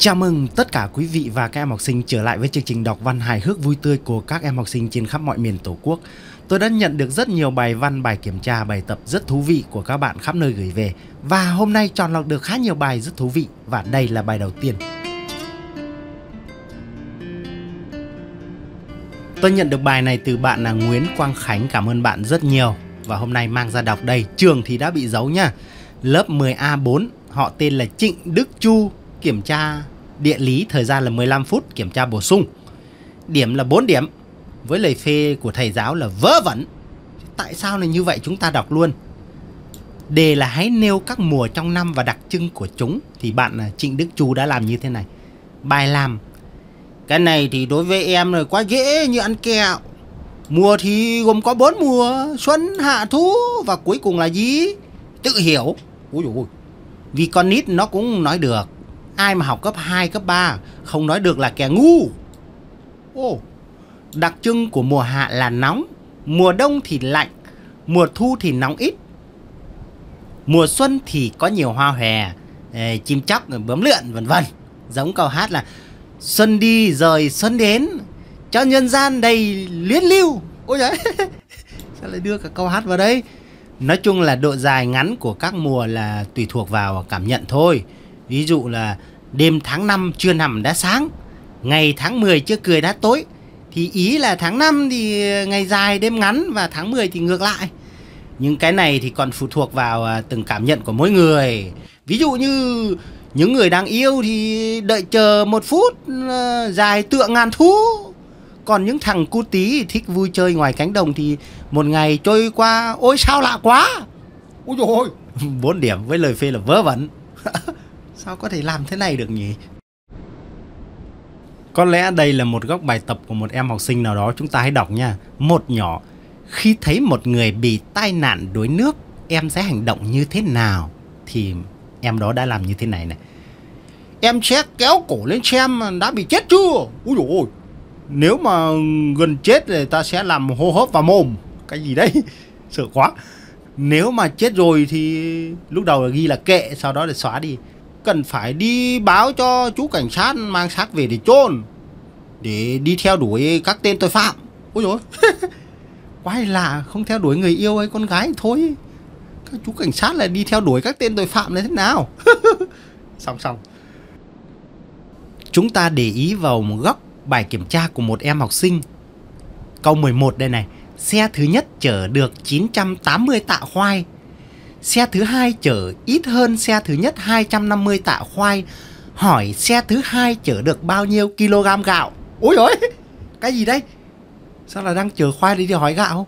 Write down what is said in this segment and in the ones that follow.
Chào mừng tất cả quý vị và các em học sinh trở lại với chương trình đọc văn hài hước vui tươi của các em học sinh trên khắp mọi miền Tổ quốc. Tôi đã nhận được rất nhiều bài văn, bài kiểm tra, bài tập rất thú vị của các bạn khắp nơi gửi về. Và hôm nay chọn lọc được khá nhiều bài rất thú vị và đây là bài đầu tiên. Tôi nhận được bài này từ bạn là Nguyễn Quang Khánh. Cảm ơn bạn rất nhiều. Và hôm nay mang ra đọc đây. Trường thì đã bị giấu nha. Lớp 10A4, họ tên là Trịnh Đức Chu kiểm tra địa lý thời gian là 15 phút kiểm tra bổ sung. Điểm là 4 điểm với lời phê của thầy giáo là vớ vẩn. Tại sao là như vậy chúng ta đọc luôn. Đề là hãy nêu các mùa trong năm và đặc trưng của chúng thì bạn à, Trịnh Đức Chu đã làm như thế này. Bài làm cái này thì đối với em rồi quá dễ như ăn kẹo. Mùa thì gồm có 4 mùa, xuân, hạ, thu và cuối cùng là gì? Tự hiểu. Ôi dồi ôi. Vì con nít nó cũng nói được. Ai mà học cấp 2, cấp 3 không nói được là kẻ ngu. Ồ, đặc trưng của mùa hạ là nóng, mùa đông thì lạnh, mùa thu thì nóng ít. Mùa xuân thì có nhiều hoa hòe, chim chóc, bướm lượn vân vân. Giống câu hát là Xuân đi rồi xuân đến, cho nhân gian đầy luyến lưu. Ôi trời, sao lại đưa cả câu hát vào đây? Nói chung là độ dài ngắn của các mùa là tùy thuộc vào cảm nhận thôi. Ví dụ là đêm tháng 5 chưa nằm đã sáng, ngày tháng 10 chưa cười đã tối. Thì ý là tháng 5 thì ngày dài đêm ngắn và tháng 10 thì ngược lại. Nhưng cái này thì còn phụ thuộc vào à, từng cảm nhận của mỗi người. Ví dụ như những người đang yêu thì đợi chờ một phút à, dài tựa ngàn thú. Còn những thằng cu tí thích vui chơi ngoài cánh đồng thì một ngày trôi qua ôi sao lạ quá. Ôi dồi ôi. 4 điểm với lời phê là vớ vẩn. sao có thể làm thế này được nhỉ? Có lẽ đây là một góc bài tập của một em học sinh nào đó chúng ta hãy đọc nha. Một nhỏ, khi thấy một người bị tai nạn đuối nước, em sẽ hành động như thế nào? Thì em đó đã làm như thế này này. Em sẽ kéo cổ lên xem đã bị chết chưa? Úi dồi ôi, nếu mà gần chết thì ta sẽ làm hô hấp vào mồm. Cái gì đấy? Sợ quá. Nếu mà chết rồi thì lúc đầu là ghi là kệ, sau đó là xóa đi cần phải đi báo cho chú cảnh sát mang xác về để chôn để đi theo đuổi các tên tội phạm ôi rồi quái lạ không theo đuổi người yêu hay con gái thôi các chú cảnh sát lại đi theo đuổi các tên tội phạm này thế nào xong xong chúng ta để ý vào một góc bài kiểm tra của một em học sinh câu 11 đây này xe thứ nhất chở được 980 tạ khoai Xe thứ hai chở ít hơn xe thứ nhất 250 tạ khoai. Hỏi xe thứ hai chở được bao nhiêu kg gạo? Ôi ôi, cái gì đấy? Sao là đang chở khoai đi đi hỏi gạo?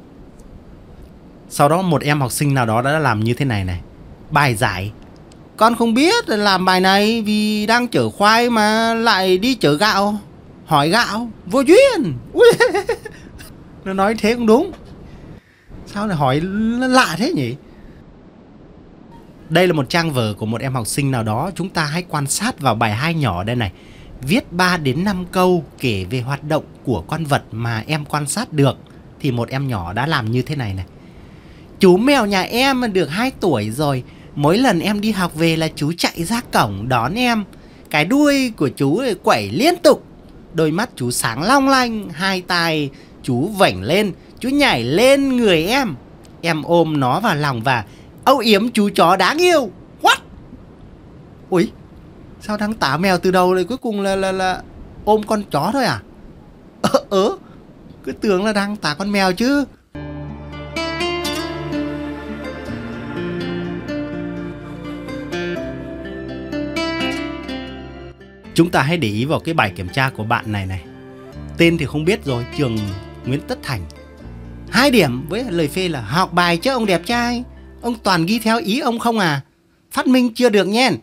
Sau đó một em học sinh nào đó đã làm như thế này này. Bài giải. Con không biết làm bài này vì đang chở khoai mà lại đi chở gạo. Hỏi gạo, vô duyên. Ui. Nó nói thế cũng đúng Sao lại hỏi lạ thế nhỉ đây là một trang vở của một em học sinh nào đó, chúng ta hãy quan sát vào bài 2 nhỏ đây này. Viết 3 đến 5 câu kể về hoạt động của con vật mà em quan sát được thì một em nhỏ đã làm như thế này này. Chú mèo nhà em được 2 tuổi rồi, mỗi lần em đi học về là chú chạy ra cổng đón em. Cái đuôi của chú quẩy liên tục, đôi mắt chú sáng long lanh, hai tay chú vảnh lên, chú nhảy lên người em. Em ôm nó vào lòng và Âu yếm chú chó đáng yêu What Ui Sao đang tả mèo từ đầu lại cuối cùng là là là Ôm con chó thôi à Ờ ờ Cứ tưởng là đang tả con mèo chứ Chúng ta hãy để ý vào cái bài kiểm tra của bạn này này Tên thì không biết rồi Trường Nguyễn Tất Thành hai điểm với lời phê là học bài chứ ông đẹp trai Ông toàn ghi theo ý ông không à? Phát minh chưa được nhen.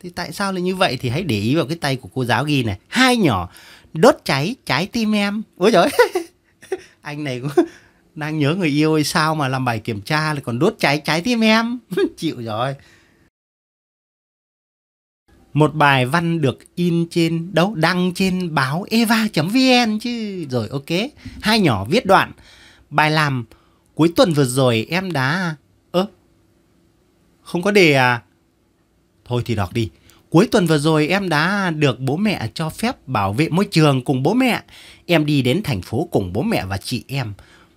Thì tại sao lại như vậy thì hãy để ý vào cái tay của cô giáo ghi này. Hai nhỏ đốt cháy trái tim em. Ôi trời. Anh này cũng đang nhớ người yêu hay sao mà làm bài kiểm tra lại còn đốt cháy trái tim em. Chịu rồi. Một bài văn được in trên đâu đăng trên báo eva.vn chứ. Rồi ok. Hai nhỏ viết đoạn bài làm cuối tuần vừa rồi em đã không có đề à? Thôi thì đọc đi. Cuối tuần vừa rồi em đã được bố mẹ cho phép bảo vệ môi trường cùng bố mẹ. Em đi đến thành phố cùng bố mẹ và chị em.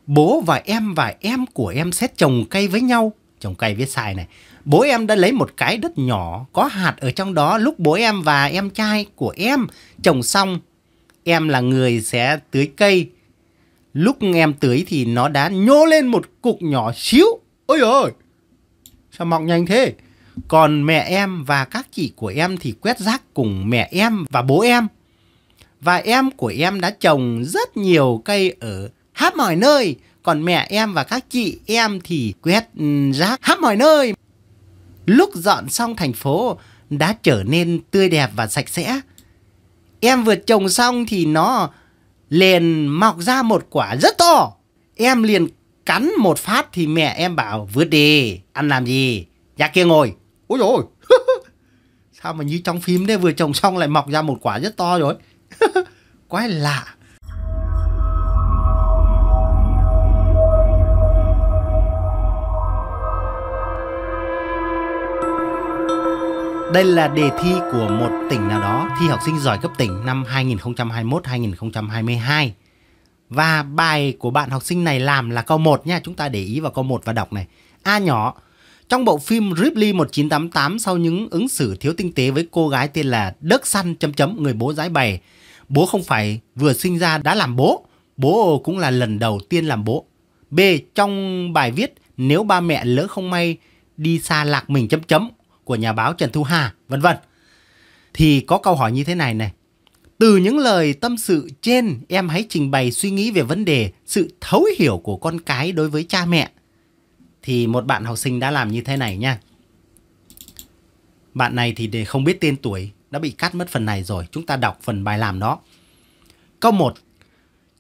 Bố và em và em của em sẽ trồng cây với nhau. Trồng cây viết sai này. Bố em đã lấy một cái đất nhỏ có hạt ở trong đó lúc bố em và em trai của em trồng xong. Em là người sẽ tưới cây. Lúc em tưới thì nó đã nhô lên một cục nhỏ xíu. Ôi ơi sao mọc nhanh thế còn mẹ em và các chị của em thì quét rác cùng mẹ em và bố em và em của em đã trồng rất nhiều cây ở hát mọi nơi còn mẹ em và các chị em thì quét ừ, rác hát mọi nơi lúc dọn xong thành phố đã trở nên tươi đẹp và sạch sẽ em vừa trồng xong thì nó liền mọc ra một quả rất to em liền cắn một phát thì mẹ em bảo vứt đi, ăn làm gì, ra dạ kia ngồi. Ôi dồi, sao mà như trong phim đấy vừa trồng xong lại mọc ra một quả rất to rồi. Quái lạ. Đây là đề thi của một tỉnh nào đó thi học sinh giỏi cấp tỉnh năm 2021-2022. Và bài của bạn học sinh này làm là câu 1 nha, chúng ta để ý vào câu 1 và đọc này. A nhỏ, trong bộ phim Ripley 1988 sau những ứng xử thiếu tinh tế với cô gái tên là Đức Săn chấm chấm người bố giải bày, bố không phải vừa sinh ra đã làm bố, bố cũng là lần đầu tiên làm bố. B. Trong bài viết Nếu ba mẹ lỡ không may đi xa lạc mình chấm chấm của nhà báo Trần Thu Hà, vân vân. Thì có câu hỏi như thế này này. Từ những lời tâm sự trên, em hãy trình bày suy nghĩ về vấn đề sự thấu hiểu của con cái đối với cha mẹ. Thì một bạn học sinh đã làm như thế này nha. Bạn này thì để không biết tên tuổi, đã bị cắt mất phần này rồi. Chúng ta đọc phần bài làm đó. Câu 1.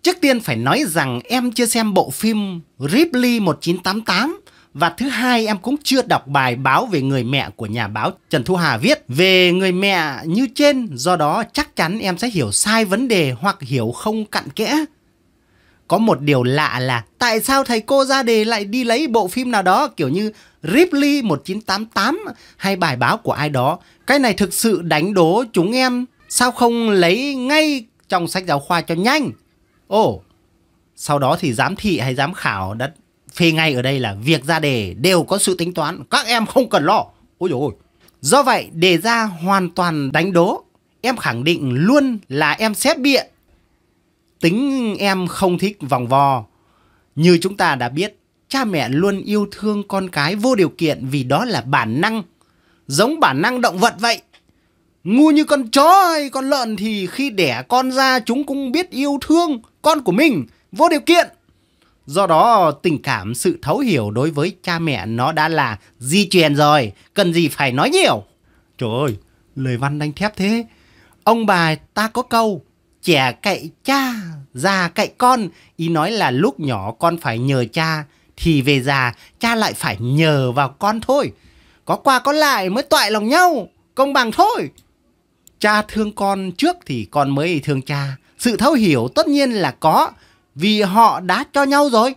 Trước tiên phải nói rằng em chưa xem bộ phim Ripley 1988 và thứ hai em cũng chưa đọc bài báo về người mẹ của nhà báo Trần Thu Hà viết về người mẹ như trên, do đó chắc chắn em sẽ hiểu sai vấn đề hoặc hiểu không cặn kẽ. Có một điều lạ là tại sao thầy cô ra đề lại đi lấy bộ phim nào đó kiểu như Ripley 1988 hay bài báo của ai đó. Cái này thực sự đánh đố chúng em. Sao không lấy ngay trong sách giáo khoa cho nhanh? Ồ, sau đó thì giám thị hay giám khảo đã phê ngay ở đây là việc ra đề đều có sự tính toán, các em không cần lo. Ôi dồi ôi. Do vậy, đề ra hoàn toàn đánh đố. Em khẳng định luôn là em xếp bịa. Tính em không thích vòng vò Như chúng ta đã biết, cha mẹ luôn yêu thương con cái vô điều kiện vì đó là bản năng. Giống bản năng động vật vậy. Ngu như con chó hay con lợn thì khi đẻ con ra chúng cũng biết yêu thương con của mình vô điều kiện. Do đó tình cảm sự thấu hiểu đối với cha mẹ nó đã là di truyền rồi, cần gì phải nói nhiều. Trời ơi, lời văn đánh thép thế. Ông bà ta có câu, trẻ cậy cha, già cậy con. Ý nói là lúc nhỏ con phải nhờ cha, thì về già cha lại phải nhờ vào con thôi. Có qua có lại mới toại lòng nhau, công bằng thôi. Cha thương con trước thì con mới thương cha. Sự thấu hiểu tất nhiên là có, vì họ đã cho nhau rồi.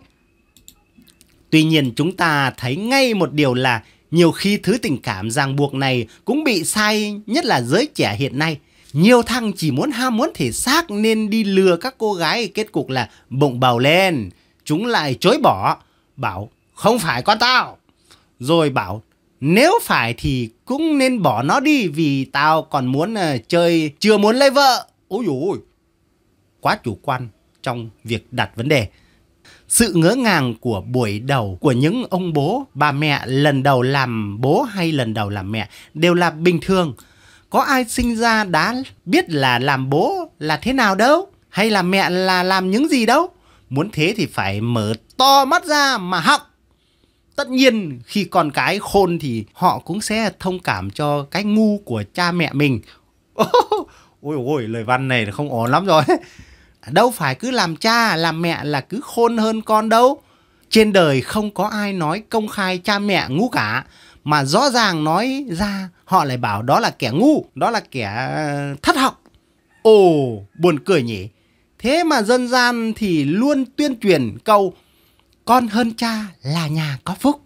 Tuy nhiên chúng ta thấy ngay một điều là nhiều khi thứ tình cảm ràng buộc này cũng bị sai nhất là giới trẻ hiện nay. Nhiều thằng chỉ muốn ham muốn thể xác nên đi lừa các cô gái kết cục là bụng bầu lên. Chúng lại chối bỏ, bảo không phải con tao. Rồi bảo nếu phải thì cũng nên bỏ nó đi vì tao còn muốn ờ, chơi chưa muốn lấy vợ. Ôi dồi ôi, quá chủ quan trong việc đặt vấn đề. Sự ngỡ ngàng của buổi đầu của những ông bố, bà mẹ lần đầu làm bố hay lần đầu làm mẹ đều là bình thường. Có ai sinh ra đã biết là làm bố là thế nào đâu, hay là mẹ là làm những gì đâu. Muốn thế thì phải mở to mắt ra mà học. Tất nhiên khi con cái khôn thì họ cũng sẽ thông cảm cho cái ngu của cha mẹ mình. Ôi ôi lời văn này không ổn lắm rồi. Đâu phải cứ làm cha, làm mẹ là cứ khôn hơn con đâu. Trên đời không có ai nói công khai cha mẹ ngu cả, mà rõ ràng nói ra họ lại bảo đó là kẻ ngu, đó là kẻ ờ, thất học. Ồ, buồn cười nhỉ. Thế mà dân gian thì luôn tuyên truyền câu con hơn cha là nhà có phúc.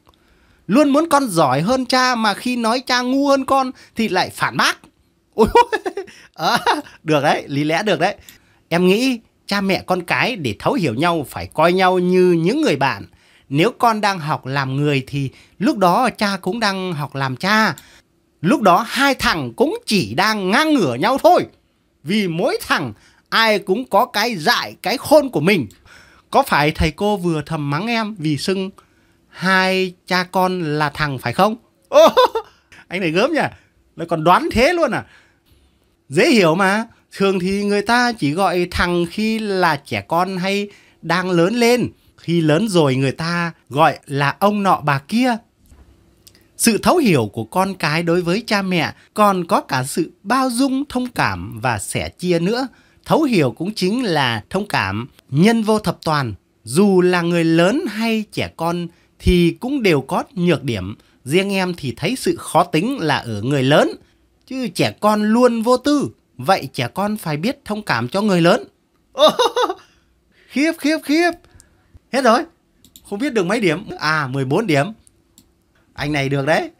Luôn muốn con giỏi hơn cha mà khi nói cha ngu hơn con thì lại phản bác. Ôi, à, được đấy, lý lẽ được đấy. Em nghĩ cha mẹ con cái để thấu hiểu nhau phải coi nhau như những người bạn. Nếu con đang học làm người thì lúc đó cha cũng đang học làm cha. Lúc đó hai thằng cũng chỉ đang ngang ngửa nhau thôi. Vì mỗi thằng ai cũng có cái dại, cái khôn của mình. Có phải thầy cô vừa thầm mắng em vì xưng hai cha con là thằng phải không? Ô, anh này gớm nhỉ? Lại còn đoán thế luôn à? Dễ hiểu mà thường thì người ta chỉ gọi thằng khi là trẻ con hay đang lớn lên khi lớn rồi người ta gọi là ông nọ bà kia sự thấu hiểu của con cái đối với cha mẹ còn có cả sự bao dung thông cảm và sẻ chia nữa thấu hiểu cũng chính là thông cảm nhân vô thập toàn dù là người lớn hay trẻ con thì cũng đều có nhược điểm riêng em thì thấy sự khó tính là ở người lớn chứ trẻ con luôn vô tư Vậy trẻ con phải biết thông cảm cho người lớn. khiếp, khiếp, khiếp. Hết rồi. Không biết được mấy điểm. À, 14 điểm. Anh này được đấy.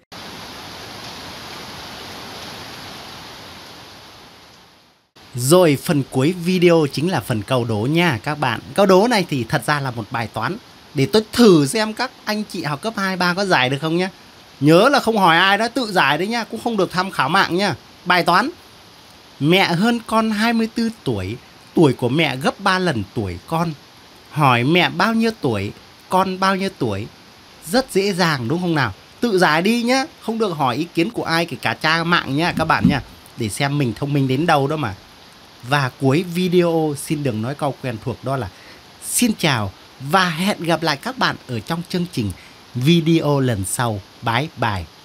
Rồi phần cuối video chính là phần câu đố nha các bạn. Câu đố này thì thật ra là một bài toán để tôi thử xem các anh chị học cấp 2 3 có giải được không nhé. Nhớ là không hỏi ai đó tự giải đấy nhá, cũng không được tham khảo mạng nhá. Bài toán Mẹ hơn con 24 tuổi, tuổi của mẹ gấp 3 lần tuổi con. Hỏi mẹ bao nhiêu tuổi, con bao nhiêu tuổi. Rất dễ dàng đúng không nào? Tự giải đi nhá, không được hỏi ý kiến của ai kể cả cha mạng nhá các bạn nhá. Để xem mình thông minh đến đâu đó mà. Và cuối video xin đừng nói câu quen thuộc đó là Xin chào và hẹn gặp lại các bạn ở trong chương trình video lần sau. Bye bye.